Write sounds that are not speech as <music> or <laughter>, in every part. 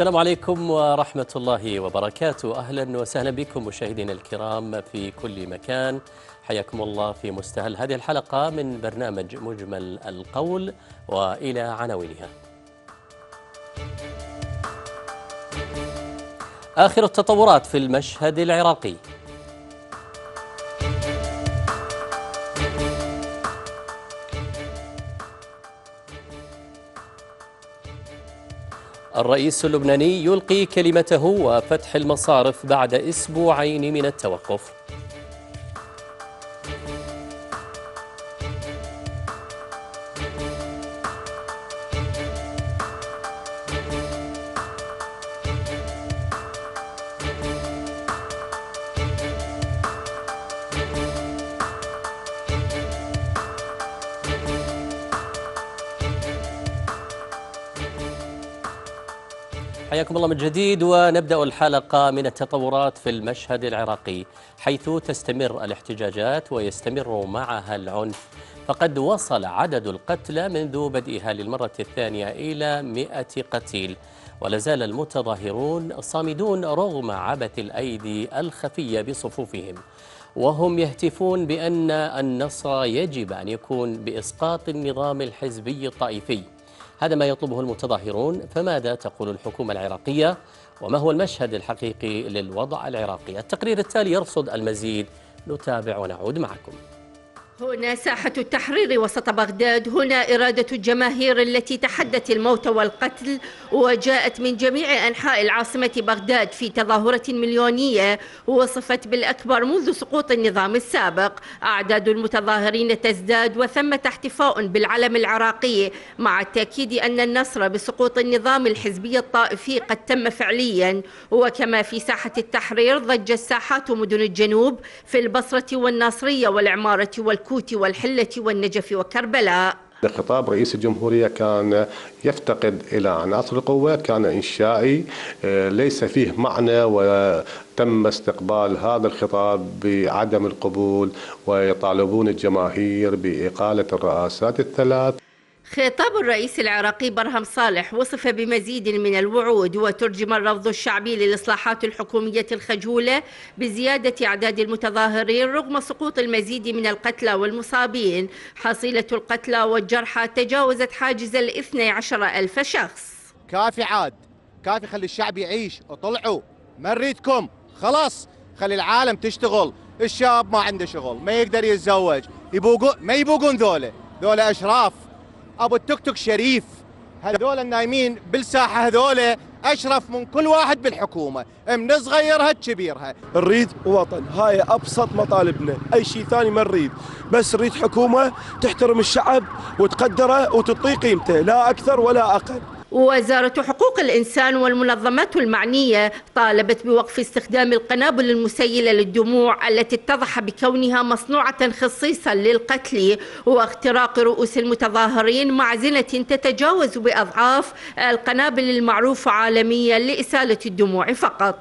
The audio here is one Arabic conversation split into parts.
السلام عليكم ورحمة الله وبركاته أهلا وسهلا بكم مشاهدينا الكرام في كل مكان حياكم الله في مستهل هذه الحلقة من برنامج مجمل القول وإلى عناوينها آخر التطورات في المشهد العراقي الرئيس اللبناني يلقي كلمته وفتح المصارف بعد أسبوعين من التوقف حياكم الله من جديد ونبدا الحلقه من التطورات في المشهد العراقي حيث تستمر الاحتجاجات ويستمر معها العنف فقد وصل عدد القتلى منذ بدئها للمره الثانيه الى 100 قتيل ولازال المتظاهرون صامدون رغم عبث الايدي الخفيه بصفوفهم وهم يهتفون بان النصر يجب ان يكون باسقاط النظام الحزبي الطائفي هذا ما يطلبه المتظاهرون فماذا تقول الحكومة العراقية وما هو المشهد الحقيقي للوضع العراقي التقرير التالي يرصد المزيد نتابع ونعود معكم هنا ساحة التحرير وسط بغداد هنا إرادة الجماهير التي تحدت الموت والقتل وجاءت من جميع أنحاء العاصمة بغداد في تظاهرة مليونية وصفت بالأكبر منذ سقوط النظام السابق أعداد المتظاهرين تزداد وثمة احتفاء بالعلم العراقي مع التأكيد أن النصر بسقوط النظام الحزبي الطائفي قد تم فعليا وكما في ساحة التحرير ضجت ساحات مدن الجنوب في البصرة والناصرية والعمارة والكويت الكوت والحلة والنجف وكربلاء خطاب رئيس الجمهورية كان يفتقد إلى عناصر القوة كان إنشائي آه، ليس فيه معنى وتم استقبال هذا الخطاب بعدم القبول ويطالبون الجماهير بإقالة الرئاسات الثلاث خطاب الرئيس العراقي برهم صالح وصف بمزيد من الوعود وترجم الرفض الشعبي للإصلاحات الحكومية الخجولة بزيادة أعداد المتظاهرين رغم سقوط المزيد من القتلى والمصابين حصيلة القتلى والجرحى تجاوزت حاجز الاثني عشر ألف شخص كافي عاد كافي خلي الشعب يعيش اطلعوا ما نريدكم خلاص خلي العالم تشتغل الشاب ما عنده شغل ما يقدر يتزوج يبوقون ما يبوقون ذولا ذولا أشراف ابو التوك توك شريف هذول النايمين بالساحه هذول اشرف من كل واحد بالحكومه من صغيرها لكبيرها نريد وطن هاي ابسط مطالبنا اي شيء ثاني ما نريد بس نريد حكومه تحترم الشعب وتقدره وتعطيه قيمته لا اكثر ولا اقل وزارة حقوق الإنسان والمنظمات المعنية طالبت بوقف استخدام القنابل المسيلة للدموع التي اتضح بكونها مصنوعة خصيصا للقتل واختراق رؤوس المتظاهرين مع زنة تتجاوز بأضعاف القنابل المعروفة عالميا لإسالة الدموع فقط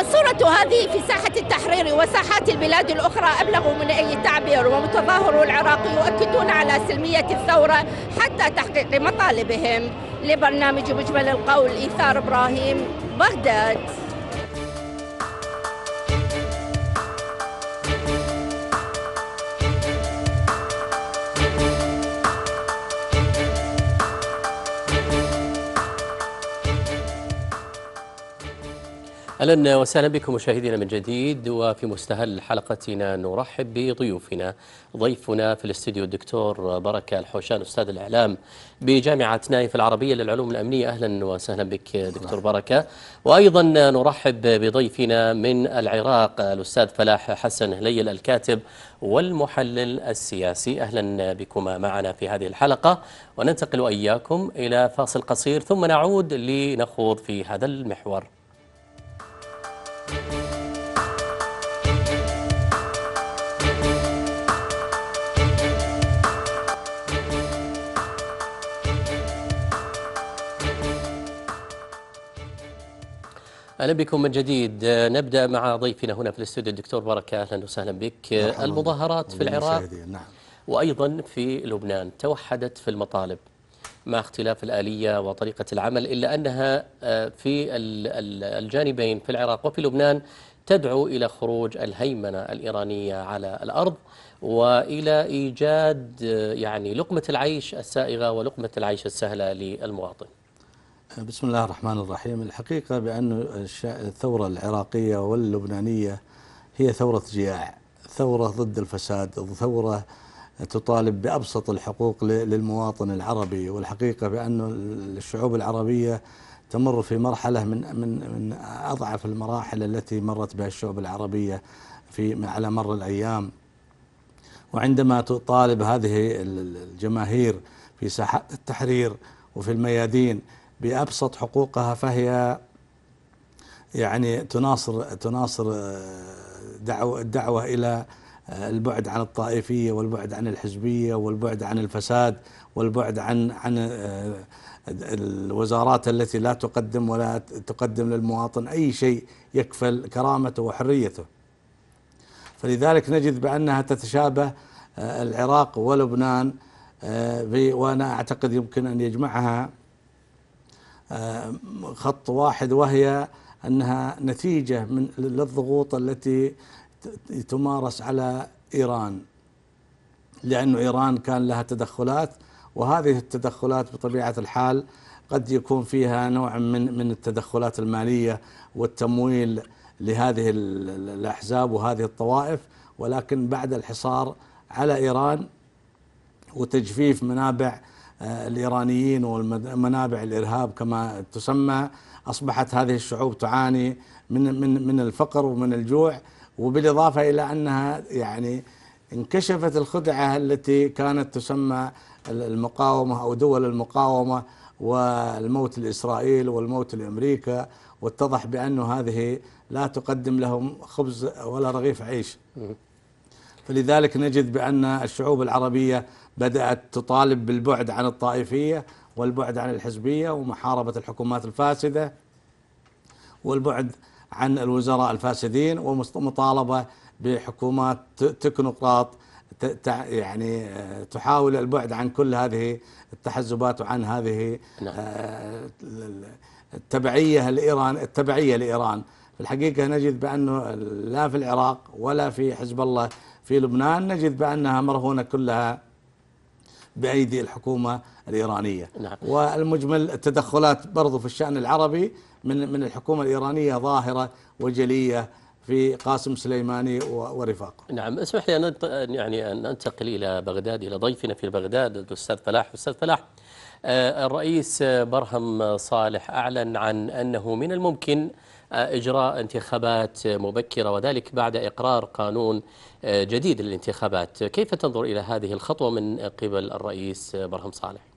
الصورة هذه في ساحة التحرير وساحات البلاد الأخرى أبلغ من أي تعبير ومتظاهرو العراق يؤكدون على سلمية الثورة حتى تحقيق مطالبهم لبرنامج مجمل القول إيثار إبراهيم بغداد اهلا وسهلا بكم مشاهدينا من جديد وفي مستهل حلقتنا نرحب بضيوفنا ضيفنا في الاستديو الدكتور بركه الحوشان استاذ الاعلام بجامعه نايف العربيه للعلوم الامنيه اهلا وسهلا بك دكتور بركه وايضا نرحب بضيفنا من العراق الاستاذ فلاح حسن هليل الكاتب والمحلل السياسي اهلا بكما معنا في هذه الحلقه وننتقل واياكم الى فاصل قصير ثم نعود لنخوض في هذا المحور اهلا بكم من جديد نبدا مع ضيفنا هنا في الاستوديو الدكتور بركه اهلا وسهلا بك المظاهرات في العراق نعم. وايضا في لبنان توحدت في المطالب مع اختلاف الآلية وطريقة العمل إلا أنها آه، في الجانبين في العراق وفي لبنان تدعو إلى خروج الهيمنة الإيرانية على الأرض وإلى إيجاد آه، يعني لقمة العيش السائغة ولقمة العيش السهلة للمواطن آه، بسم الله الرحمن الرحيم الحقيقة بأن الثورة العراقية واللبنانية هي ثورة جياع ثورة ضد الفساد ثورة تطالب بأبسط الحقوق للمواطن العربي والحقيقة بأن الشعوب العربية تمر في مرحلة من من من أضعف المراحل التي مرت بها الشعوب العربية في على مر الأيام وعندما تطالب هذه الجماهير في ساحات التحرير وفي الميادين بأبسط حقوقها فهي يعني تناصر تناصر آه، دعوة الدعوة إلى البعد عن الطائفية والبعد عن الحزبية والبعد عن الفساد والبعد عن عن آه، الوزارات التي لا تقدم ولا تقدم للمواطن أي شيء يكفل كرامته وحريته فلذلك نجد بأنها تتشابه آه، العراق ولبنان آه، وأنا أعتقد يمكن أن يجمعها خط واحد وهي أنها نتيجة من للضغوط التي تمارس على إيران لأن إيران كان لها تدخلات وهذه التدخلات بطبيعة الحال قد يكون فيها نوع من من التدخلات المالية والتمويل لهذه الأحزاب وهذه الطوائف ولكن بعد الحصار على إيران وتجفيف منابع آه، الإيرانيين ومنابع الإرهاب كما تسمى أصبحت هذه الشعوب تعاني من من من الفقر ومن الجوع وبالاضافه الى انها يعني انكشفت الخدعه التي كانت تسمى المقاومه او دول المقاومه والموت لاسرائيل والموت لامريكا واتضح بأن هذه لا تقدم لهم خبز ولا رغيف عيش فلذلك نجد بأن الشعوب العربية بدأت تطالب بالبعد عن الطائفية والبعد عن الحزبية ومحاربة الحكومات الفاسدة والبعد عن الوزراء الفاسدين ومطالبه بحكومات تكنوقراط يعني آه، تحاول البعد عن كل هذه التحزبات وعن هذه نعم. آه، التبعيه لايران التبعيه لايران في الحقيقه نجد بانه لا في العراق ولا في حزب الله في لبنان نجد بانها مرهونه كلها بأيدي الحكومة الإيرانية نعم. والمجمل التدخلات برضو في الشأن العربي من من الحكومة الإيرانية ظاهرة وجلية في قاسم سليماني ورفاقه. نعم اسمح لي ان يعني ان انتقل الى بغداد الى ضيفنا في بغداد الاستاذ فلاح، الأستاذ فلاح آه، الرئيس برهم صالح اعلن عن انه من الممكن إجراء انتخابات مبكرة وذلك بعد إقرار قانون جديد للانتخابات كيف تنظر إلى هذه الخطوة من قبل الرئيس برهم صالح؟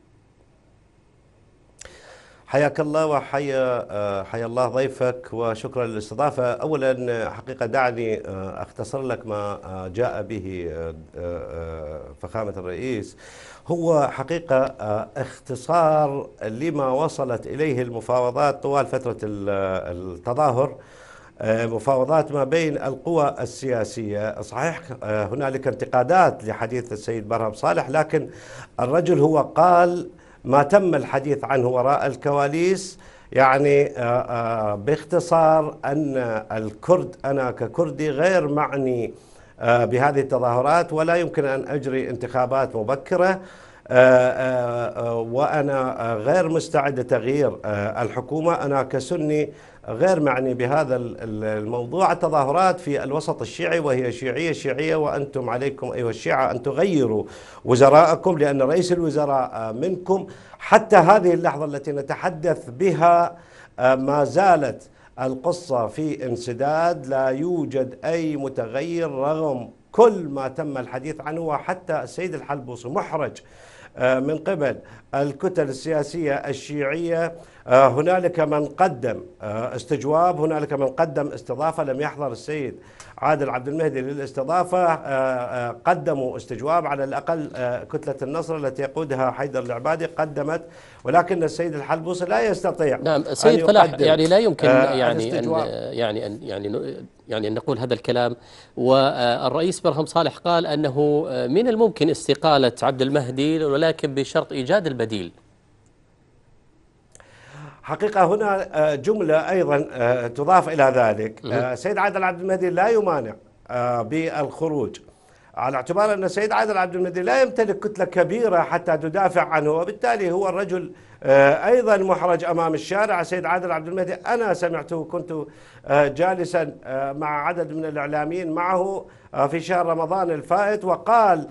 حياك الله وحيا آه، حيا الله ضيفك وشكرا للاستضافة أولا حقيقة دعني آه، أختصر لك ما آه، جاء به فخامة الرئيس هو حقيقة اختصار لما وصلت إليه المفاوضات طوال فترة التظاهر مفاوضات ما بين القوى السياسية صحيح هنالك انتقادات لحديث السيد برهم صالح لكن الرجل هو قال ما تم الحديث عنه وراء الكواليس يعني آه، آه، باختصار أن الكرد أنا ككردي غير معني آه، بهذه التظاهرات ولا يمكن أن أجري انتخابات مبكرة وأنا غير مستعد لتغيير الحكومة أنا كسني غير معني بهذا الموضوع التظاهرات في الوسط الشيعي وهي شيعية شيعية وأنتم عليكم أيها الشيعة أن تغيروا وزراءكم لأن رئيس الوزراء آه، منكم حتى هذه اللحظة التي نتحدث بها آه، ما زالت القصة في انسداد لا يوجد أي متغير رغم كل ما تم الحديث عنه وحتى السيد الحلبوس محرج آه، من قبل الكتل السياسية الشيعية آه، هنالك من قدم آه، استجواب هنالك من قدم استضافة لم يحضر السيد عادل عبد المهدي للاستضافة آه، قدموا استجواب على الأقل كتلة النصر التي يقودها حيدر العبادي قدمت ولكن السيد الحلبوس لا يستطيع نعم سيد فلاح يعني لا يمكن يعني, يعني أن يعني أن يعني يعني أن نقول هذا الكلام والرئيس برهم صالح قال أنه من الممكن استقالة عبد المهدي ولكن بشرط إيجاد البديل حقيقة هنا آه، جملة أيضا آه، تضاف إلى ذلك نعم. آه، سيد عادل عبد المهدي لا يمانع بالخروج على اعتبار أن السيد عادل عبد المهدي لا يمتلك كتلة كبيرة حتى تدافع عنه وبالتالي هو الرجل أيضا محرج أمام الشارع السيد عادل عبد المهدي أنا سمعته كنت جالسا مع عدد من الإعلاميين معه في شهر رمضان الفائت وقال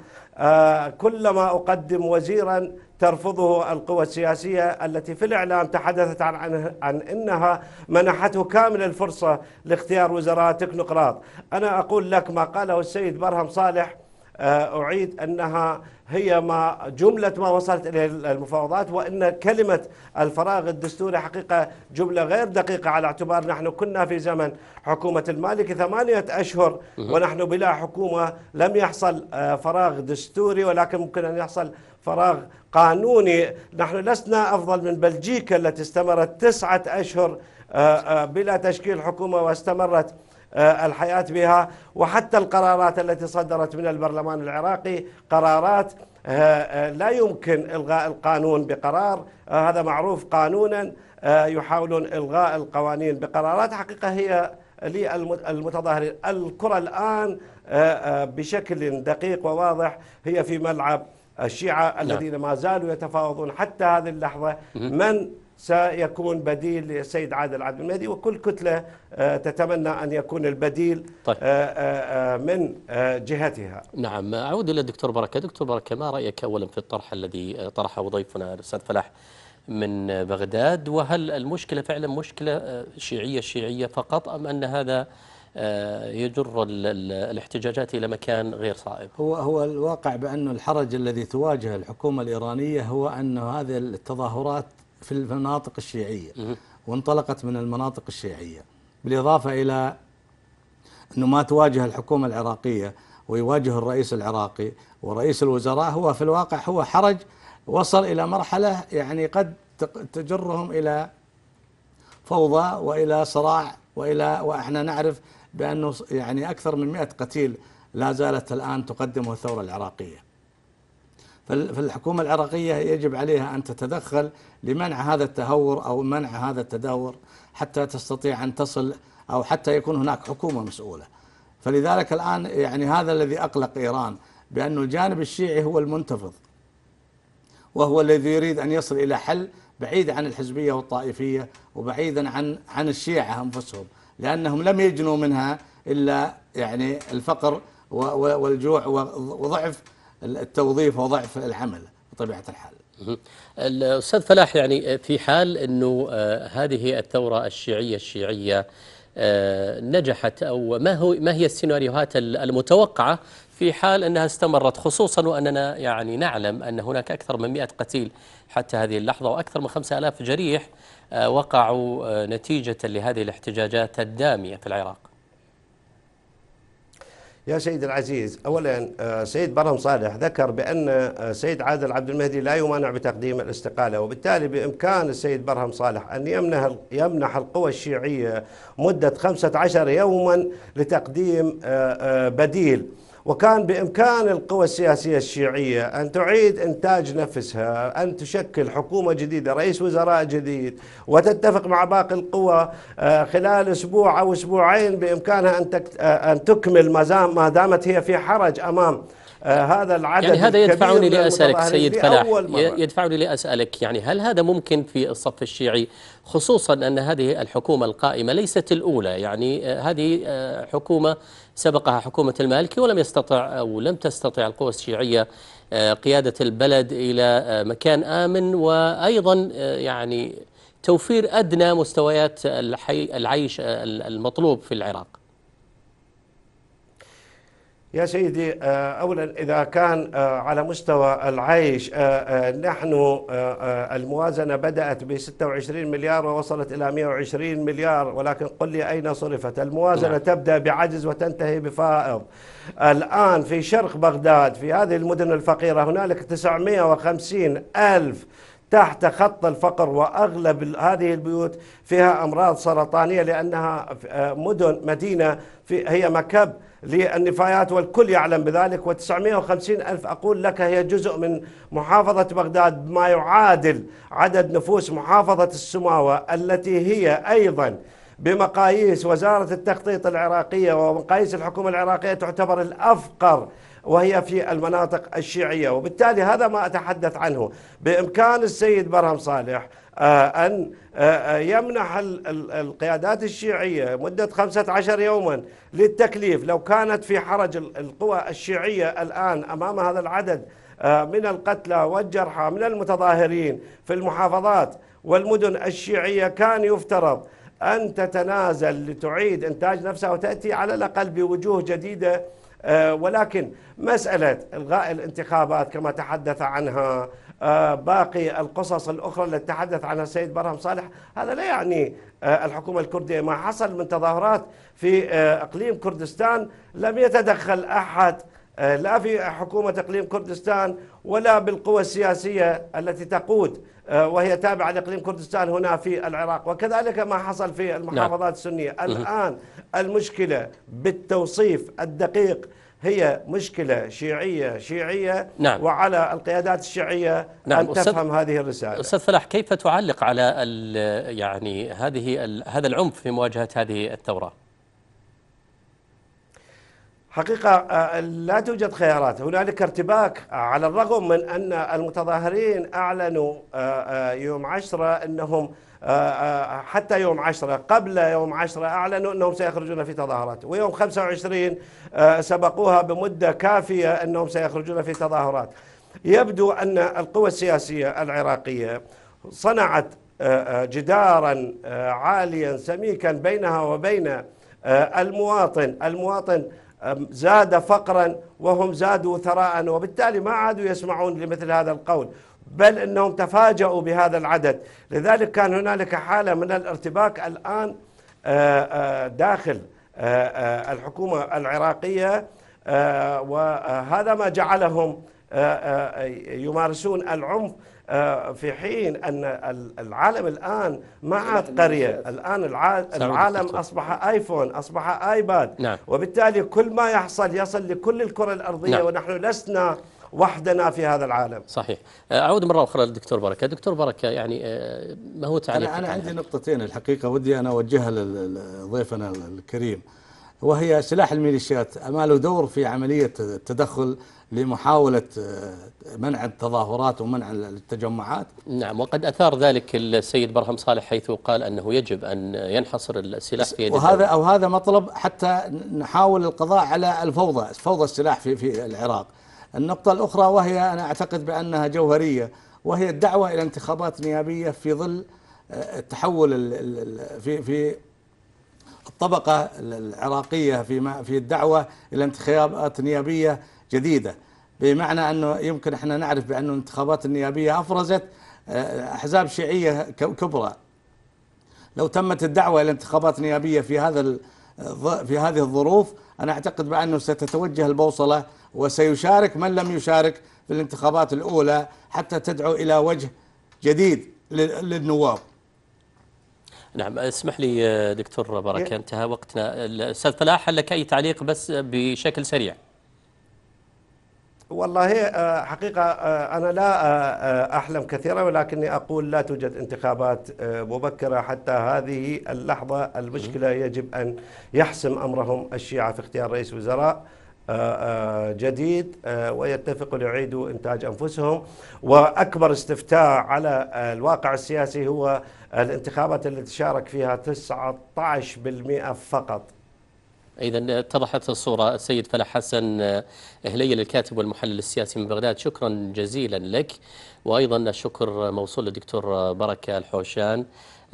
كلما أقدم وزيرا ترفضه القوى السياسية التي في الإعلام تحدثت عن, عن, أنها منحته كامل الفرصة لاختيار وزراء تكنوقراط أنا أقول لك ما قاله السيد برهم صالح آه، أعيد أنها هي ما جملة ما وصلت إليه المفاوضات وأن كلمة الفراغ الدستوري حقيقة جملة غير دقيقة على اعتبار نحن كنا في زمن حكومة المالك ثمانية أشهر ونحن بلا حكومة لم يحصل آه، فراغ دستوري ولكن ممكن أن يحصل فراغ قانوني نحن لسنا أفضل من بلجيكا التي استمرت تسعة أشهر آه، آه، بلا تشكيل حكومة واستمرت آه، الحياة بها وحتى القرارات التي صدرت من البرلمان العراقي قرارات لا يمكن إلغاء القانون بقرار هذا معروف قانونا يحاولون إلغاء القوانين بقرارات حقيقة هي للمتظاهرين الكرة الآن بشكل دقيق وواضح هي في ملعب الشيعة نعم. الذين ما زالوا يتفاوضون حتى هذه اللحظة من سيكون بديل للسيد عادل عبد المهدي وكل كتلة آه، تتمنى أن يكون البديل طيب. آه، آه، من جهتها نعم أعود إلى الدكتور بركة دكتور بركة ما رأيك أولا في الطرح الذي طرحه ضيفنا الأستاذ فلاح من بغداد وهل المشكلة فعلا مشكلة شيعية شيعية فقط أم أن هذا آه، يجر الاحتجاجات إلى مكان غير صائب هو هو الواقع بأن الحرج الذي تواجه الحكومة الإيرانية هو أن هذه التظاهرات في المناطق الشيعية وانطلقت من المناطق الشيعية بالإضافة إلى أنه ما تواجه الحكومة العراقية ويواجه الرئيس العراقي ورئيس الوزراء هو في الواقع هو حرج وصل إلى مرحلة يعني قد تجرهم إلى فوضى وإلى صراع وإلى وإحنا نعرف بأنه يعني أكثر من 100 قتيل لا زالت الآن تقدمه الثورة العراقية فالحكومة العراقية يجب عليها أن تتدخل لمنع هذا التهور أو منع هذا التدهور حتى تستطيع أن تصل أو حتى يكون هناك حكومة مسؤولة فلذلك الآن يعني هذا الذي أقلق إيران بأن الجانب الشيعي هو المنتفض وهو الذي يريد أن يصل إلى حل بعيد عن الحزبية والطائفية وبعيدا عن عن الشيعة أنفسهم لأنهم لم يجنوا منها إلا يعني الفقر والجوع وضعف التوظيف وضعف العمل بطبيعة الحال الأستاذ فلاح يعني في حال أنه آه، هذه الثورة الشيعية الشيعية آه، نجحت أو ما, هو ما هي السيناريوهات المتوقعة في حال أنها استمرت خصوصا وأننا يعني نعلم أن هناك أكثر من 100 قتيل حتى هذه اللحظة وأكثر من 5000 جريح آه، وقعوا آه، نتيجة لهذه الاحتجاجات الدامية في العراق يا سيد العزيز أولا آه، سيد برهم صالح ذكر بأن سيد عادل عبد المهدي لا يمانع بتقديم الاستقالة وبالتالي بإمكان السيد برهم صالح أن يمنح, يمنح القوى الشيعية مدة 15 يوما لتقديم بديل وكان بإمكان القوى السياسية الشيعية أن تعيد إنتاج نفسها أن تشكل حكومة جديدة رئيس وزراء جديد وتتفق مع باقي القوى آه، خلال أسبوع أو أسبوعين بإمكانها أن آه، تكمل ما دامت هي في حرج أمام آه، هذا العدد يعني هذا يدفعني لأسألك سيد فلاح يدفعني لأسألك يعني هل هذا ممكن في الصف الشيعي خصوصا أن هذه الحكومة القائمة ليست الأولى يعني آه، هذه آه، حكومة سبقها حكومة المالكي ولم يستطع أو لم تستطع القوى الشيعية قيادة البلد إلى مكان آمن وأيضا يعني توفير أدنى مستويات العيش المطلوب في العراق يا سيدي آه، اولا اذا كان آه، على مستوى العيش آه، نحن الموازنه بدات ب 26 مليار ووصلت الى 120 مليار ولكن قل لي اين صرفت؟ الموازنه نعم. تبدا بعجز وتنتهي بفائض. الان في شرق بغداد في هذه المدن الفقيره هنالك 950 الف تحت خط الفقر واغلب هذه البيوت فيها امراض سرطانيه لانها آه، مدن مدينه في هي مكب للنفايات والكل يعلم بذلك و950 ألف أقول لك هي جزء من محافظة بغداد ما يعادل عدد نفوس محافظة السماوة التي هي أيضا بمقاييس وزارة التخطيط العراقية ومقاييس الحكومة العراقية تعتبر الأفقر وهي في المناطق الشيعية وبالتالي هذا ما أتحدث عنه بإمكان السيد برهم صالح آه، أن آه، آه، يمنح القيادات الشيعية مدة 15 يوما للتكليف لو كانت في حرج القوى الشيعية الآن أمام هذا العدد من القتلى والجرحى من المتظاهرين في المحافظات والمدن الشيعية كان يفترض أن تتنازل لتعيد إنتاج نفسها وتأتي على الأقل بوجوه جديدة آه، ولكن مسألة إلغاء الانتخابات كما تحدث عنها آه، باقي القصص الأخرى التي تحدث عنها السيد برهم صالح هذا لا يعني آه، الحكومة الكردية ما حصل من تظاهرات في إقليم كردستان لم يتدخل أحد لا في حكومة إقليم كردستان ولا بالقوى السياسية التي تقود آه، وهي تابعة لإقليم كردستان هنا في العراق وكذلك ما حصل في نعم. المحافظات السنية الآن المشكلة بالتوصيف الدقيق هي مشكلة شيعية شيعية نعم. وعلى القيادات الشيعية نعم. أن تفهم هذه الرسالة أستاذ فلاح كيف تعلق على يعني هذه هذا العنف في مواجهة هذه الثورة؟ حقيقة آه، لا توجد خيارات هنالك ارتباك آه، على الرغم من أن المتظاهرين أعلنوا آه، يوم عشرة أنهم حتى يوم عشرة قبل يوم عشرة أعلنوا أنهم سيخرجون في تظاهرات ويوم 25 سبقوها بمدة كافية أنهم سيخرجون في تظاهرات يبدو أن القوى السياسية العراقية صنعت جدارا عاليا سميكا بينها وبين المواطن المواطن زاد فقرا وهم زادوا ثراء وبالتالي ما عادوا يسمعون لمثل هذا القول بل انهم تفاجؤوا بهذا العدد لذلك كان هنالك حاله من الارتباك الان آه، آه، داخل آه، الحكومه العراقيه وهذا ما جعلهم آه، آه، يمارسون العنف آه، في حين أن العالم الآن ما عاد قرية الآن العالم أصبح آيفون أصبح آيباد نعم. وبالتالي كل ما يحصل يصل لكل الكرة الأرضية نعم. ونحن لسنا وحدنا في هذا العالم صحيح اعود مره اخرى للدكتور بركه دكتور بركه يعني ما هو تعليقك انا, أنا عندي نقطتين الحقيقه ودي انا اوجهها لضيفنا الكريم وهي سلاح الميليشيات ما له دور في عملية التدخل لمحاولة آه، منع التظاهرات ومنع التجمعات نعم وقد أثار ذلك السيد برهم صالح حيث قال أنه يجب أن ينحصر السلاح في يد وهذا أو هذا مطلب حتى نحاول القضاء على الفوضى فوضى السلاح في, في العراق النقطة الأخرى وهي أنا أعتقد بأنها جوهرية وهي الدعوة إلى انتخابات نيابية في ظل آه، التحول في في الطبقة العراقية في في الدعوة إلى انتخابات نيابية جديدة بمعنى أنه يمكن احنا نعرف بأن الانتخابات النيابية أفرزت آه، أحزاب شيعية كبرى لو تمت الدعوة إلى انتخابات نيابية في هذا في هذه الظروف أنا أعتقد بأنه ستتوجه البوصلة وسيشارك من لم يشارك في الانتخابات الأولى حتى تدعو إلى وجه جديد للنواب نعم اسمح لي دكتور بركة إيه. انتهى وقتنا الأستاذ فلاح لك أي تعليق بس بشكل سريع والله آه، حقيقة آه، أنا لا آه، أحلم كثيرا ولكني أقول لا توجد انتخابات مبكرة حتى هذه اللحظة المشكلة يجب أن يحسم أمرهم الشيعة في اختيار رئيس وزراء آه، آه، جديد آه، ويتفقوا ليعيدوا انتاج انفسهم واكبر استفتاء على الواقع السياسي هو الانتخابات التي شارك فيها 19% فقط إذا اتضحت الصورة السيد فلاح حسن إهليل الكاتب والمحلل السياسي من بغداد شكرا جزيلا لك وأيضا الشكر موصول للدكتور بركة الحوشان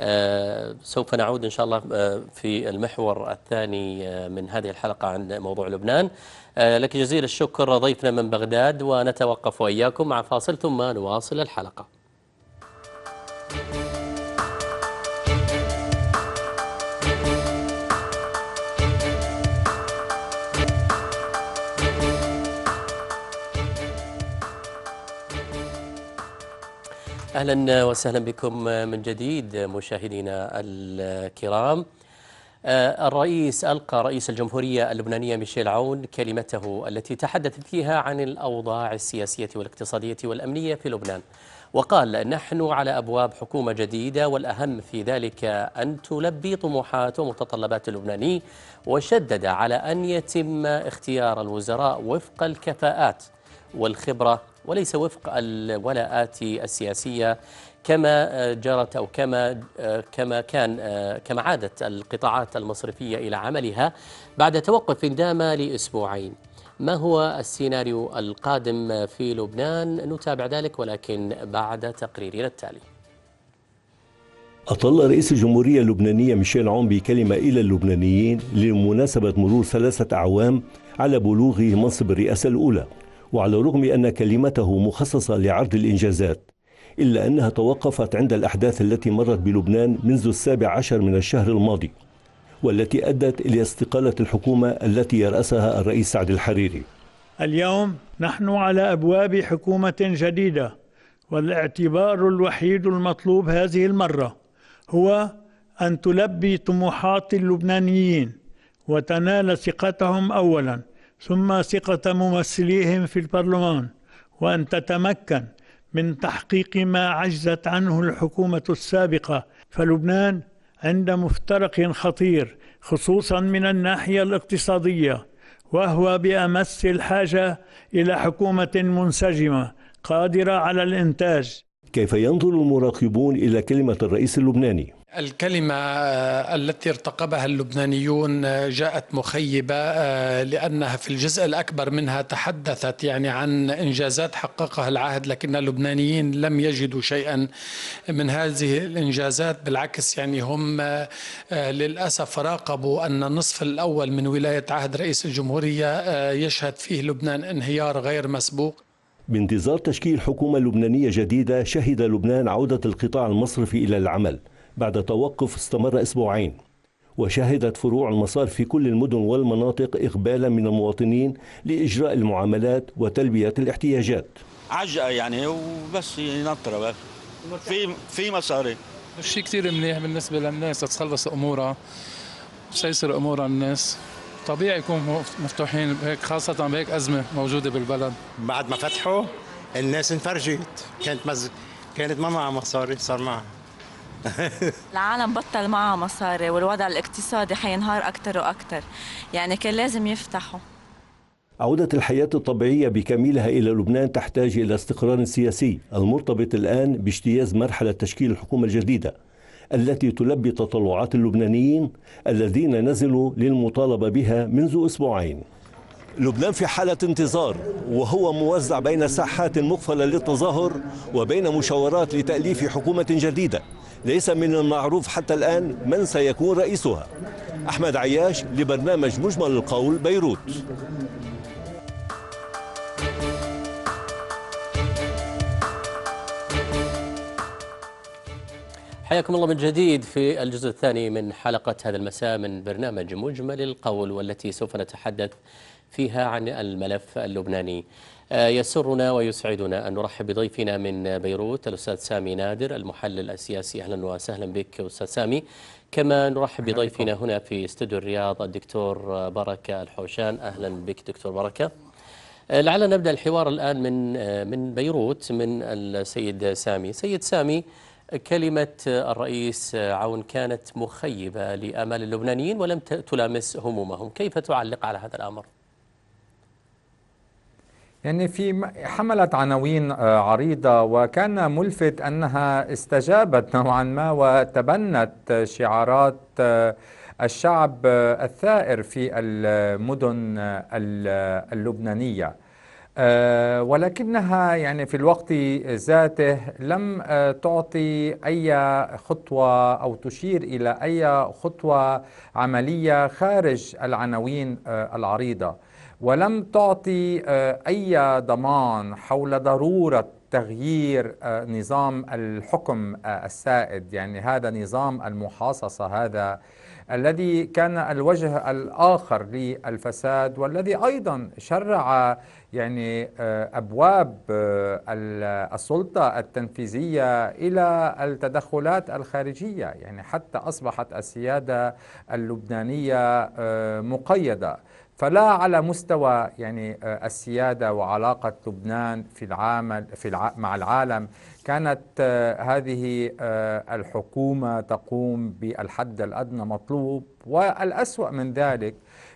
آه، سوف نعود إن شاء الله آه، في المحور الثاني آه، من هذه الحلقة عن موضوع لبنان لك جزيل الشكر ضيفنا من بغداد ونتوقف وإياكم مع فاصل ثم نواصل الحلقة Thank you. أهلا وسهلا بكم من جديد مشاهدينا الكرام آه، الرئيس ألقى رئيس الجمهورية اللبنانية ميشيل عون كلمته التي تحدث فيها عن الأوضاع السياسية والاقتصادية والأمنية في لبنان وقال نحن على أبواب حكومة جديدة والأهم في ذلك أن تلبي طموحات ومتطلبات اللبناني وشدد على أن يتم اختيار الوزراء وفق الكفاءات والخبرة وليس وفق الولاءات السياسية كما جرت أو كما كما كان كما عادت القطاعات المصرفية إلى عملها بعد توقف دام لأسبوعين ما هو السيناريو القادم في لبنان نتابع ذلك ولكن بعد تقريرنا التالي أطل رئيس الجمهورية اللبنانية ميشيل عون بكلمة إلى اللبنانيين لمناسبة مرور ثلاثة أعوام على بلوغه منصب الرئاسة الأولى وعلى الرغم أن كلمته مخصصة لعرض الإنجازات إلا أنها توقفت عند الأحداث التي مرت بلبنان منذ السابع عشر من الشهر الماضي والتي أدت إلى استقالة الحكومة التي يرأسها الرئيس سعد الحريري اليوم نحن على أبواب حكومة جديدة والاعتبار الوحيد المطلوب هذه المرة هو أن تلبي طموحات اللبنانيين وتنال ثقتهم أولاً ثم ثقة ممثليهم في البرلمان وأن تتمكن من تحقيق ما عجزت عنه الحكومة السابقة فلبنان عند مفترق خطير خصوصا من الناحية الاقتصادية وهو بأمس الحاجة إلى حكومة منسجمة قادرة على الإنتاج كيف ينظر المراقبون إلى كلمة الرئيس اللبناني؟ الكلمة آه، التي ارتقبها اللبنانيون آه، جاءت مخيبة آه، لأنها في الجزء الأكبر منها تحدثت يعني عن إنجازات حققها العهد لكن اللبنانيين لم يجدوا شيئا من هذه الإنجازات بالعكس يعني هم للأسف راقبوا أن النصف الأول من ولاية عهد رئيس الجمهورية يشهد فيه لبنان انهيار غير مسبوق بانتظار تشكيل حكومة لبنانية جديدة شهد لبنان عودة القطاع المصرفي إلى العمل بعد توقف استمر أسبوعين وشهدت فروع المسار في كل المدن والمناطق إقبالا من المواطنين لإجراء المعاملات وتلبية الاحتياجات عجقة يعني وبس ينطرة في في مصاري شيء كثير منيح بالنسبة للناس تتخلص أمورها تسيسر أمورها الناس طبيعي يكون مفتوحين هيك خاصة بهيك أزمة موجودة بالبلد بعد ما فتحوا الناس انفرجت كانت مز... كانت ما معها مصاري صار معها <laughs> العالم بطل معها مصاري والوضع الاقتصادي حينهار أكثر وأكثر يعني كان لازم يفتحوا عودة الحياة الطبيعية بكاملها إلى لبنان تحتاج إلى استقرار سياسي المرتبط الآن باجتياز مرحلة تشكيل الحكومة الجديدة التي تلبي تطلعات اللبنانيين الذين نزلوا للمطالبة بها منذ أسبوعين لبنان في حالة انتظار وهو موزع بين ساحات مقفلة للتظاهر وبين مشاورات لتأليف حكومة جديدة ليس من المعروف حتى الآن من سيكون رئيسها أحمد عياش لبرنامج مجمل القول بيروت حياكم الله من جديد في الجزء الثاني من حلقة هذا المساء من برنامج مجمل القول والتي سوف نتحدث فيها عن الملف اللبناني آه، يسرنا ويسعدنا أن نرحب بضيفنا من بيروت الأستاذ سامي نادر المحلل السياسي أهلا وسهلا بك أستاذ سامي كما نرحب بضيفنا هنا في استوديو الرياض الدكتور بركة الحوشان أهلا بك دكتور بركة آه، لعلنا نبدأ الحوار الآن من آه، من بيروت من السيد سامي سيد سامي كلمة الرئيس عون كانت مخيبة لآمال اللبنانيين ولم تلامس همومهم كيف تعلق على هذا الأمر؟ يعني في حملت عناوين آه، عريضة وكان ملفت أنها استجابت <laughs> نوعا ما وتبنت شعارات آه، الشعب آه، الثائر في المدن اللبنانية ولكنها يعني في الوقت ذاته لم تعطي أي خطوة أو تشير إلى أي خطوة عملية خارج العناوين العريضة ولم تعطي آه، أي ضمان حول ضرورة تغيير آه، نظام الحكم آه، السائد يعني هذا نظام المحاصصة هذا الذي كان الوجه الآخر للفساد والذي أيضا شرع يعني أبواب السلطة التنفيذية إلى التدخلات الخارجية يعني حتى أصبحت السيادة اللبنانية مقيدة فلا على مستوى يعني آه، السيادة وعلاقة لبنان في العمل في الع... مع العالم كانت آه، هذه آه، الحكومة تقوم بالحد الأدنى مطلوب والأسوأ من ذلك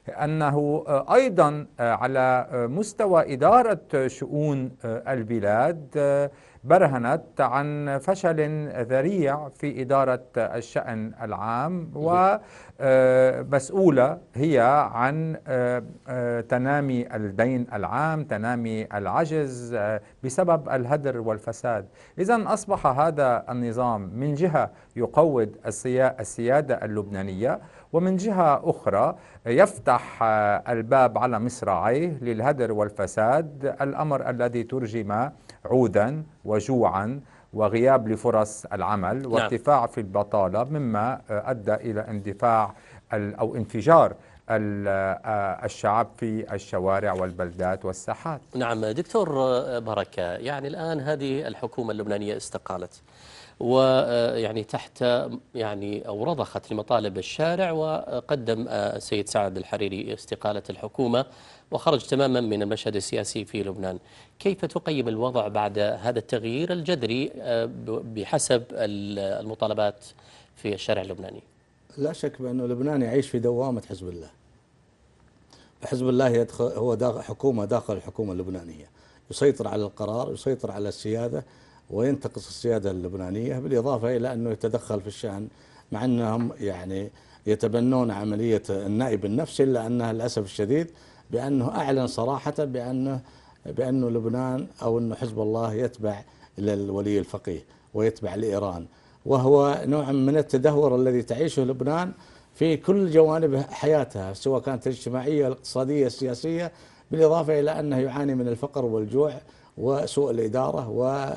أنه أيضا على مستوى إدارة شؤون البلاد برهنت عن فشل ذريع في إدارة الشأن العام ومسؤولة آه، هي عن آه، آه، تنامي الدين العام تنامي العجز بسبب الهدر والفساد إذا أصبح هذا النظام من جهة يقود السيادة اللبنانية ومن جهة أخرى يفتح آه، الباب على مصراعيه للهدر والفساد الأمر الذي ترجم عودا وجوعا وغياب لفرص العمل نعم. وارتفاع في البطالة مما آه، أدى إلى اندفاع أو انفجار آه، الشعب في الشوارع والبلدات والساحات نعم دكتور بركة يعني الآن هذه الحكومة اللبنانية استقالت ويعني آه، تحت يعني أو رضخت لمطالب الشارع وقدم آه، السيد سعد الحريري استقالة الحكومة وخرج تماما من المشهد السياسي في لبنان كيف تقيم الوضع بعد هذا التغيير الجذري آه، بحسب المطالبات في الشارع اللبناني لا شك بأنه لبنان يعيش في دوامة حزب الله حزب الله يدخل هو داخل حكومة داخل الحكومة اللبنانية يسيطر على القرار يسيطر على السيادة وينتقص السيادة اللبنانية بالإضافة إلى أنه يتدخل في الشأن مع أنهم يعني يتبنون عملية النائب النفسي إلا أنها للأسف الشديد بأنه أعلن صراحة بأنه بأنه لبنان أو أنه حزب الله يتبع للولي الفقيه ويتبع لإيران وهو نوع من التدهور الذي تعيشه لبنان في كل جوانب حياتها سواء كانت الاجتماعية الاقتصادية السياسية بالإضافة إلى أنه يعاني من الفقر والجوع وسوء الإدارة و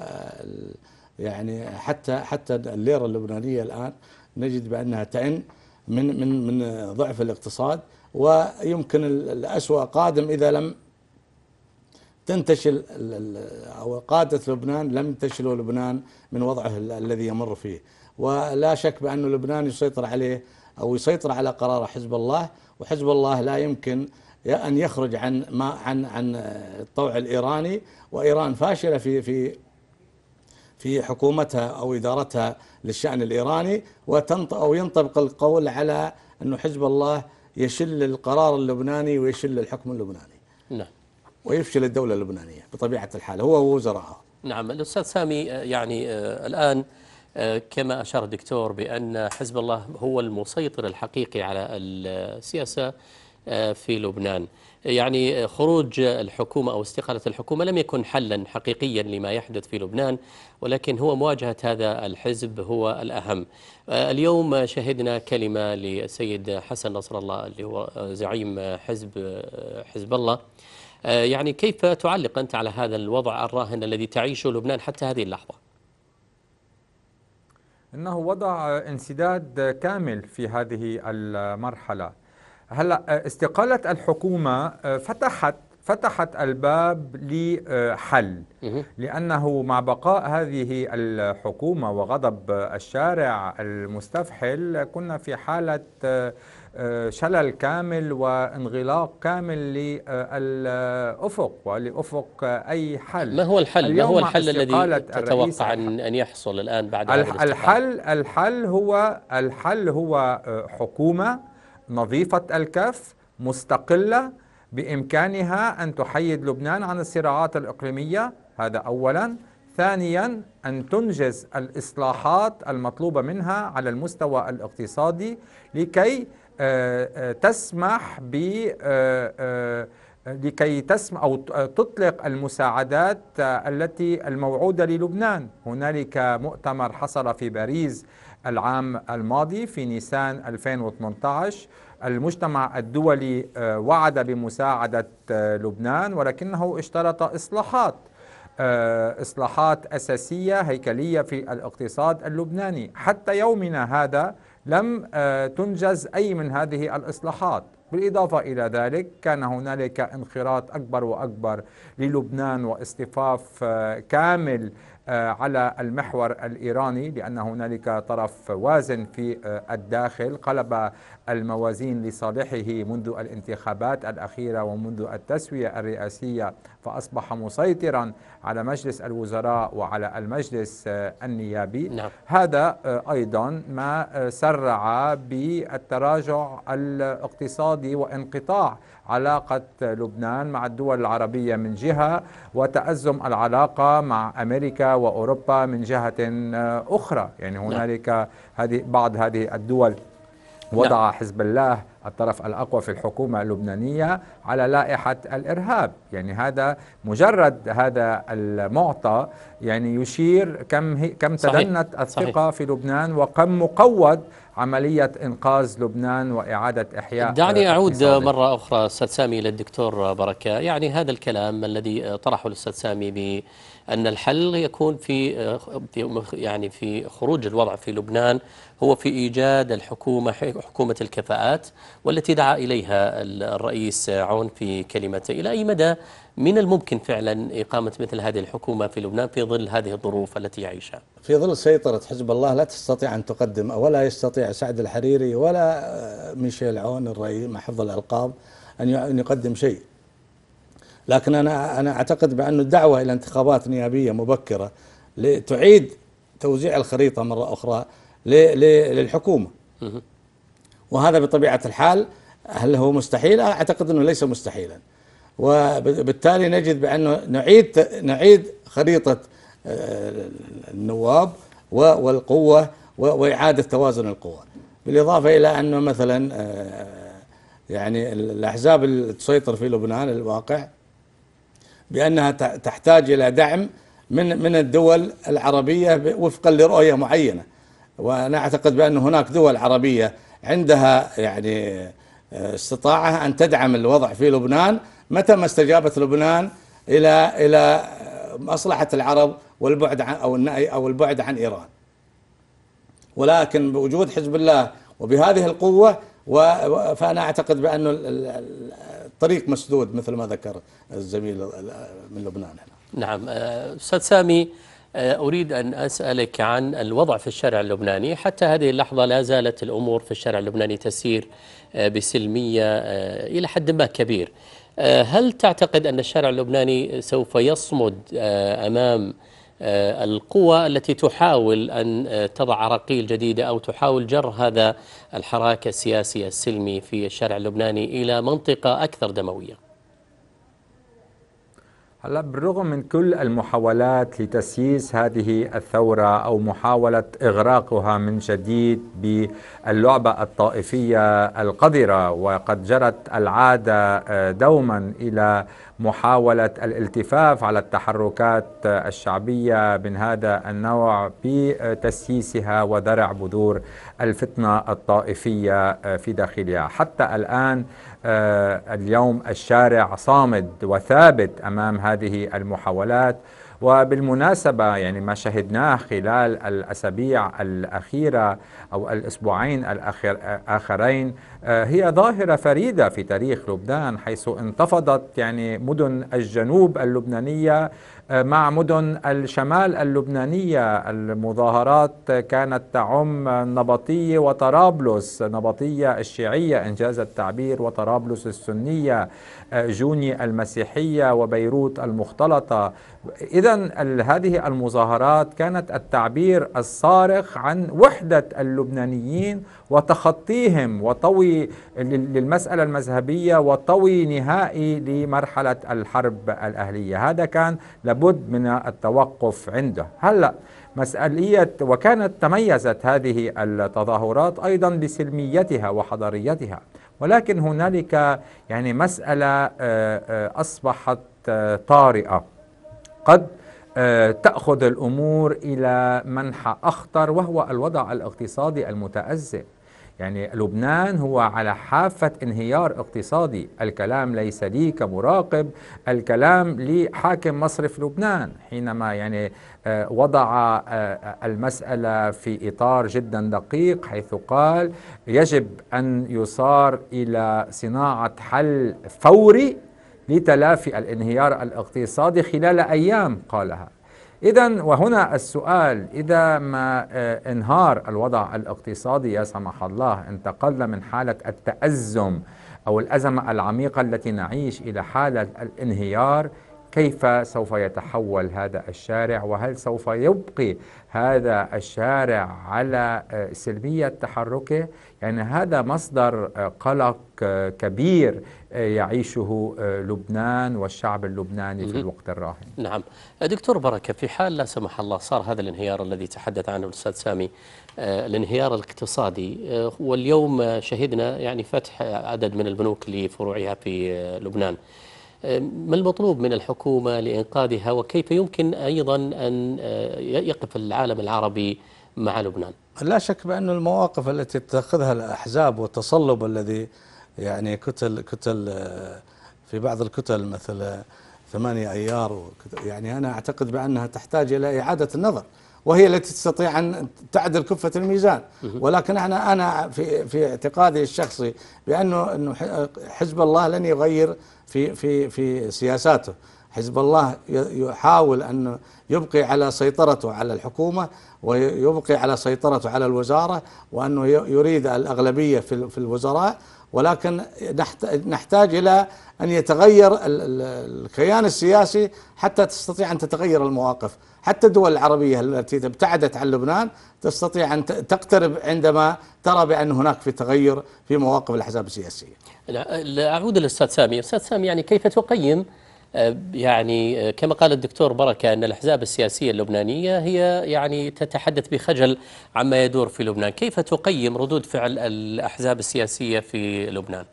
يعني حتى حتى الليرة اللبنانية الآن نجد بأنها تعن من من من ضعف الاقتصاد ويمكن الأسوأ قادم إذا لم تنتشل أو قادة لبنان لم تشلوا لبنان من وضعه الذي يمر فيه ولا شك بأن لبنان يسيطر عليه أو يسيطر على قرار حزب الله وحزب الله لا يمكن أن يخرج عن ما عن عن الطوع الإيراني وإيران فاشلة في في في حكومتها أو إدارتها للشأن الإيراني وتنط أو ينطبق القول على أن حزب الله يشل القرار اللبناني ويشل الحكم اللبناني نعم ويفشل الدولة اللبنانية بطبيعة الحال هو ووزراءه نعم الأستاذ سامي يعني آه، الآن آه، كما أشار الدكتور بأن حزب الله هو المسيطر الحقيقي على السياسة في لبنان يعني خروج الحكومة أو استقالة الحكومة لم يكن حلا حقيقيا لما يحدث في لبنان ولكن هو مواجهة هذا الحزب هو الأهم اليوم شهدنا كلمة للسيد حسن نصر الله اللي هو زعيم حزب حزب الله يعني كيف تعلق أنت على هذا الوضع الراهن الذي تعيشه لبنان حتى هذه اللحظة إنه وضع انسداد كامل في هذه المرحلة هلا آه، استقاله الحكومه آه، فتحت فتحت الباب لحل لانه مع بقاء هذه الحكومه وغضب الشارع المستفحل كنا في حاله آه، شلل كامل وانغلاق كامل للافق ولافق اي حل ما هو الحل ما هو الحل الذي تتوقع ان يحصل الان بعد الحل الحل هو الحل هو حكومه نظيفة الكف مستقلة بإمكانها أن تحيد لبنان عن الصراعات الإقليمية هذا أولا ثانيا أن تنجز الإصلاحات المطلوبة منها على المستوى الاقتصادي لكي آه، آه، تسمح ب آه، لكي تسم أو تطلق المساعدات التي الموعودة للبنان هنالك مؤتمر حصل في باريس العام الماضي في نيسان 2018 المجتمع الدولي آه، وعد بمساعدة آه، لبنان ولكنه اشترط إصلاحات آه، إصلاحات أساسية هيكلية في الاقتصاد اللبناني حتى يومنا هذا لم تنجز أي من هذه الإصلاحات بالإضافة إلى ذلك كان هنالك انخراط أكبر وأكبر للبنان واصطفاف كامل آه، على المحور الايراني لان هنالك طرف وازن في آه، الداخل قلب الموازين لصالحه منذ الانتخابات الاخيره ومنذ التسويه الرئاسيه فاصبح مسيطرا على مجلس الوزراء وعلى المجلس آه، النيابي نعم. هذا ايضا ما سرع بالتراجع الاقتصادي وانقطاع علاقة لبنان مع الدول العربية من جهة وتأزم العلاقة مع أمريكا وأوروبا من جهة آه، أخرى يعني نعم. هنالك هذه بعض هذه الدول نعم. وضع حزب الله الطرف الأقوى في الحكومة اللبنانية على لائحة الإرهاب يعني هذا مجرد هذا المعطى يعني يشير كم, هي كم تدنت الثقة في لبنان وكم مقود عملية إنقاذ لبنان وإعادة إحياء دعني آه، أعود إصابي. مرة أخرى أستاذ سامي للدكتور بركة يعني هذا الكلام الذي طرحه الأستاذ سامي ب أن الحل يكون في يعني في خروج الوضع في لبنان هو في إيجاد الحكومة حكومة الكفاءات والتي دعا إليها الرئيس عون في كلمته إلى أي مدى من الممكن فعلا إقامة مثل هذه الحكومة في لبنان في ظل هذه الظروف التي يعيشها في ظل سيطرة حزب الله لا تستطيع أن تقدم ولا يستطيع سعد الحريري ولا آه، ميشيل عون الرئيس محفظ الألقاب أن يقدم شيء لكن أنا أنا أعتقد بأن الدعوة إلى انتخابات نيابية مبكرة لتعيد توزيع الخريطة مرة أخرى للحكومة وهذا بطبيعة الحال هل هو مستحيل؟ أعتقد أنه ليس مستحيلا وبالتالي نجد بأنه نعيد نعيد خريطة آه، النواب والقوة وإعادة توازن القوى بالإضافة إلى أنه مثلا آه، يعني الأحزاب اللي تسيطر في لبنان الواقع بأنها تحتاج إلى دعم من من الدول العربية وفقا لرؤية معينة وأنا أعتقد بأن هناك دول عربية عندها يعني آه، استطاعة أن تدعم الوضع في لبنان متى ما استجابت لبنان إلى إلى مصلحة العرب والبعد عن أو أو البعد عن إيران ولكن بوجود حزب الله وبهذه القوة فأنا أعتقد بأنه الطريق مسدود مثل ما ذكر الزميل من لبنان هنا. نعم آه، أستاذ سامي آه، أريد أن أسألك عن الوضع في الشارع اللبناني حتى هذه اللحظة لا زالت الأمور في الشارع اللبناني تسير آه، بسلمية إلى حد ما كبير هل تعتقد أن الشارع اللبناني سوف يصمد أمام آه، القوى التي تحاول أن آه، تضع عراقيل جديدة أو تحاول جر هذا الحراك السياسي السلمي في الشارع اللبناني إلى منطقة أكثر دموية هلا بالرغم من كل المحاولات لتسييس هذه الثورة أو محاولة إغراقها من جديد باللعبة الطائفية القذرة وقد جرت العادة آه، دوما إلى محاولة الالتفاف على التحركات الشعبية من هذا النوع بتسييسها وذرع بذور الفتنة الطائفية آه، في داخلها حتى الآن آه، اليوم الشارع صامد وثابت امام هذه المحاولات وبالمناسبة يعني ما شهدناه خلال الأسابيع الأخيرة أو الأسبوعين الآخرين آه، هي ظاهرة فريدة في تاريخ لبنان حيث انتفضت يعني مدن الجنوب اللبنانية آه، مع مدن الشمال اللبنانية المظاهرات كانت تعم النبطية وطرابلس نبطية الشيعية إن جاز التعبير وطرابلس السنية آه، جوني المسيحية وبيروت المختلطة إذا هذه المظاهرات كانت التعبير الصارخ عن وحدة اللبنانيين وتخطيهم وطوي للمسألة المذهبية وطوي نهائي لمرحلة الحرب الأهلية هذا كان لابد من التوقف عنده هلأ مسألية وكانت تميزت هذه التظاهرات أيضا بسلميتها وحضاريتها ولكن هنالك يعني مسألة آه، آه، أصبحت آه، طارئة قد آه، تأخذ الأمور إلى منحى أخطر وهو الوضع الاقتصادي المتأزم يعني لبنان هو على حافة انهيار اقتصادي الكلام ليس لي كمراقب الكلام لحاكم مصرف لبنان حينما يعني آه، وضع آه، المسألة في إطار جدا دقيق حيث قال يجب أن يصار إلى صناعة حل فوري لتلافي الانهيار الاقتصادي خلال ايام قالها إذا وهنا السؤال إذا ما آه، انهار الوضع الاقتصادي يا سمح الله انتقلنا من حالة التأزم أو الأزمة العميقة التي نعيش إلى حالة الانهيار كيف سوف يتحول هذا الشارع وهل سوف يبقي هذا الشارع على آه، سلمية تحركه يعني هذا مصدر آه، قلق آه، كبير يعيشه لبنان والشعب اللبناني في الوقت الراهن نعم دكتور بركة في حال لا سمح الله صار هذا الانهيار الذي تحدث عنه الأستاذ سامي الانهيار الاقتصادي واليوم شهدنا يعني فتح عدد من البنوك لفروعها في لبنان ما المطلوب من الحكومة لإنقاذها وكيف يمكن أيضا أن آه، يقف العالم العربي مع لبنان لا شك بأن المواقف التي تتخذها الأحزاب والتصلب الذي يعني كتل كتل آه، في بعض الكتل مثل آه، ثمانية أيار يعني أنا أعتقد بأنها تحتاج إلى إعادة النظر وهي التي تستطيع أن تعدل كفة الميزان ولكن أنا أنا في في اعتقادي الشخصي بأنه أنه حزب الله لن يغير في في في سياساته حزب الله يحاول أن يبقي على سيطرته على الحكومة ويبقي على سيطرته على الوزارة وأنه يريد الأغلبية في الوزراء ولكن نحتاج إلى أن يتغير الكيان السياسي حتى تستطيع أن تتغير المواقف حتى الدول العربية التي ابتعدت عن لبنان تستطيع أن تقترب عندما ترى بأن هناك في تغير في مواقف الأحزاب السياسية أعود للأستاذ سامي أستاذ سامي يعني كيف تقيم آه، يعني آه، كما قال الدكتور بركة أن الأحزاب السياسية اللبنانية هي يعني تتحدث بخجل عما يدور في لبنان كيف تقيم ردود فعل الأحزاب السياسية في لبنان؟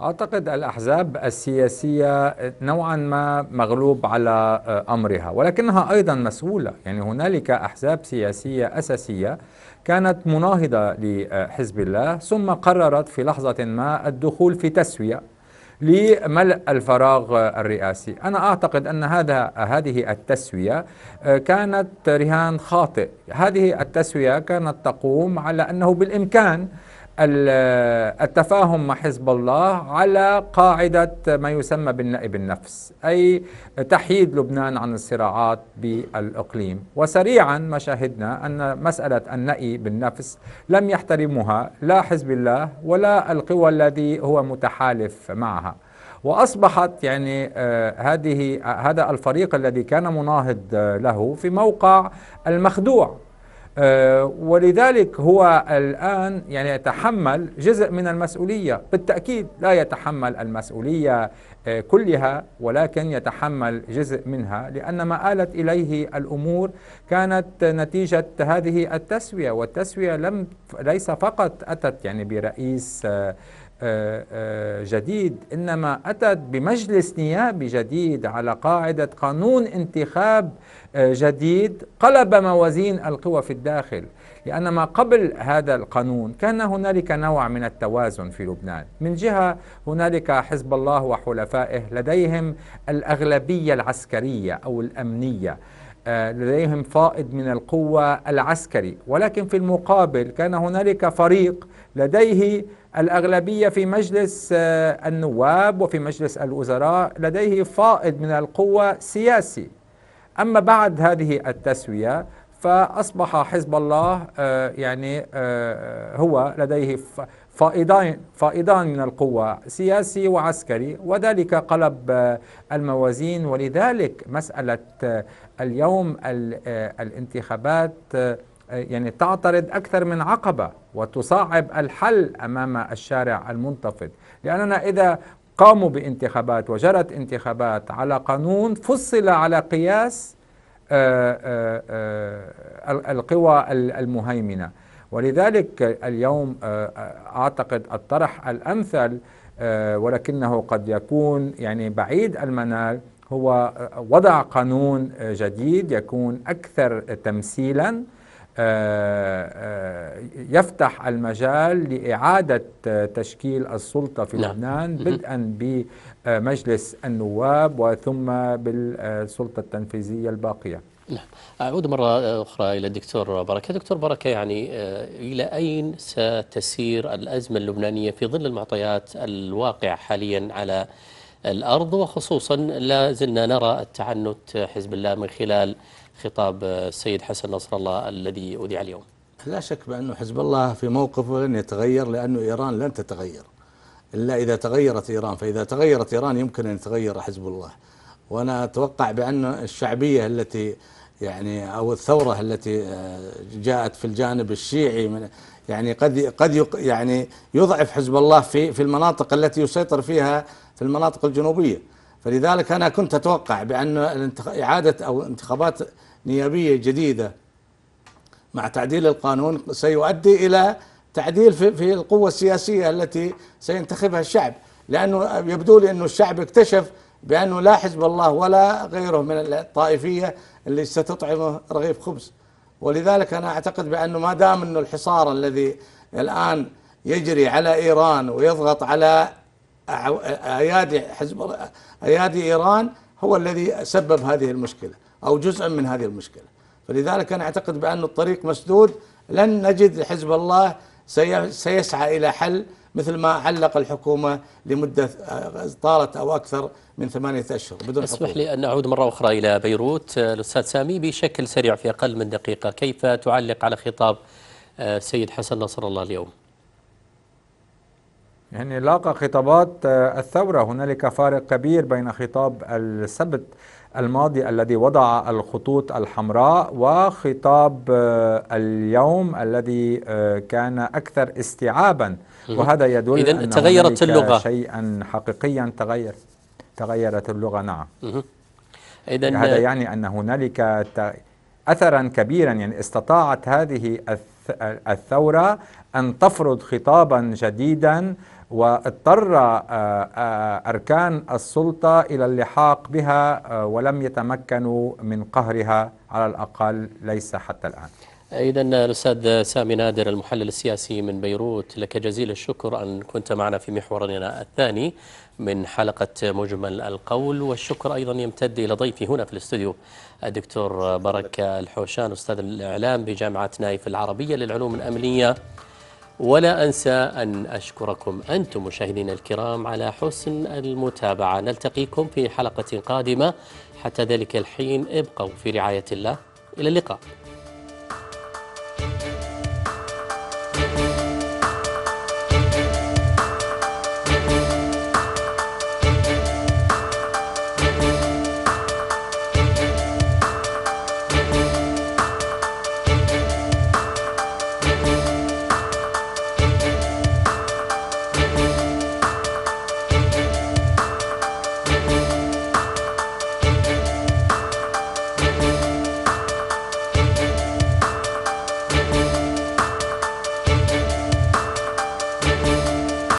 أعتقد الأحزاب السياسية نوعا ما مغلوب على آه، أمرها ولكنها أيضا مسؤولة يعني هنالك أحزاب سياسية أساسية كانت مناهضة لحزب الله ثم قررت في لحظة ما الدخول في تسوية لملء الفراغ الرئاسي أنا أعتقد أن هذا هذه التسوية آه، كانت رهان خاطئ هذه التسوية كانت تقوم على أنه بالإمكان التفاهم مع حزب الله على قاعدة ما يسمى بالنائب النفس أي تحييد لبنان عن الصراعات بالإقليم وسريعا ما شاهدنا أن مسألة النأي بالنفس لم يحترمها لا حزب الله ولا القوى الذي هو متحالف معها واصبحت يعني آه، هذه هذا الفريق الذي كان مناهض آه، له في موقع المخدوع آه، ولذلك هو الآن يعني يتحمل جزء من المسؤولية بالتأكيد لا يتحمل المسؤولية آه، كلها ولكن يتحمل جزء منها لأن ما آلت إليه الأمور كانت نتيجة هذه التسوية والتسوية لم ليس فقط أتت يعني برئيس آه، آه، آه، جديد انما اتت بمجلس نيابي جديد على قاعده قانون انتخاب آه، جديد قلب موازين القوى في الداخل لان ما قبل هذا القانون كان هنالك نوع من التوازن في لبنان من جهه هنالك حزب الله وحلفائه لديهم الاغلبيه العسكريه او الامنيه لديهم فائض من القوه العسكري ولكن في المقابل كان هنالك فريق لديه الأغلبية في مجلس آه، النواب وفي مجلس الوزراء لديه فائض من القوة سياسي أما بعد هذه التسوية فأصبح حزب الله آه، يعني آه، هو لديه فائضان فائضان من القوة سياسي وعسكري وذلك قلب الموازين ولذلك مسألة اليوم الانتخابات يعني تعترض أكثر من عقبة وتصعب الحل أمام الشارع المنتفض لأننا إذا قاموا بانتخابات وجرت انتخابات على قانون فصل على قياس آه، آه، آه، القوى المهيمنة ولذلك اليوم أعتقد الطرح الأمثل ولكنه قد يكون يعني بعيد المنال هو وضع قانون جديد يكون أكثر تمثيلاً آه، آه، يفتح المجال لإعادة تشكيل السلطة في نعم. لبنان بدءا بمجلس النواب وثم بالسلطة التنفيذية الباقية نعم أعود مرة أخرى إلى الدكتور بركة دكتور بركة يعني آه، إلى أين ستسير الأزمة اللبنانية في ظل المعطيات الواقعة حاليا على الأرض وخصوصا لا زلنا نرى التعنت حزب الله من خلال خطاب السيد حسن نصر الله الذي أذيع اليوم لا شك بأنه حزب الله في موقفه لن يتغير لأنه إيران لن تتغير إلا إذا تغيرت إيران فإذا تغيرت إيران يمكن أن يتغير حزب الله وأنا أتوقع بأن الشعبية التي يعني أو الثورة التي آه، جاءت في الجانب الشيعي من يعني قد قد يعني يضعف حزب الله في في المناطق التي يسيطر فيها في المناطق الجنوبيه فلذلك أنا كنت أتوقع بأن إعادة أو انتخابات نيابية جديدة مع تعديل القانون سيؤدي إلى تعديل في, في القوة السياسية التي سينتخبها الشعب لأنه يبدو لي أنه الشعب اكتشف بأنه لا حزب الله ولا غيره من الطائفية اللي ستطعمه رغيف خبز ولذلك أنا أعتقد بأنه ما دام أنه الحصار الذي الآن يجري على إيران ويضغط على ايادي حزب ايادي ايران هو الذي سبب هذه المشكله او جزء من هذه المشكله فلذلك انا اعتقد بان الطريق مسدود لن نجد حزب الله سيسعى الى حل مثل ما علق الحكومه لمده آه، طالت او اكثر من ثمانيه اشهر بدون اسمح حقوق. لي ان اعود مره اخرى الى بيروت آه، الاستاذ سامي بشكل سريع في اقل من دقيقه كيف تعلق على خطاب آه، سيد حسن نصر الله اليوم؟ يعني لاقى خطابات آه، الثورة هنالك فارق كبير بين خطاب السبت الماضي الذي وضع الخطوط الحمراء وخطاب آه، اليوم الذي آه، كان أكثر استيعابا وهذا يدل إذن أن تغيرت اللغة شيئا حقيقيا تغير تغيرت اللغة نعم إذن هذا يعني أن هنالك أثرا كبيرا يعني استطاعت هذه الثورة أن تفرض خطابا جديدا واضطر آه، آه، أركان السلطة إلى اللحاق بها آه، ولم يتمكنوا من قهرها على الأقل ليس حتى الآن إذا الأستاذ سامي نادر المحلل السياسي من بيروت لك جزيل الشكر أن كنت معنا في محورنا الثاني من حلقة مجمل القول والشكر أيضا يمتد إلى ضيفي هنا في الاستوديو الدكتور بركة الحوشان أستاذ الإعلام بجامعة نايف العربية للعلوم الأمنية ولا أنسى أن أشكركم أنتم مشاهدينا الكرام على حسن المتابعة نلتقيكم في حلقة قادمة حتى ذلك الحين ابقوا في رعاية الله إلى اللقاء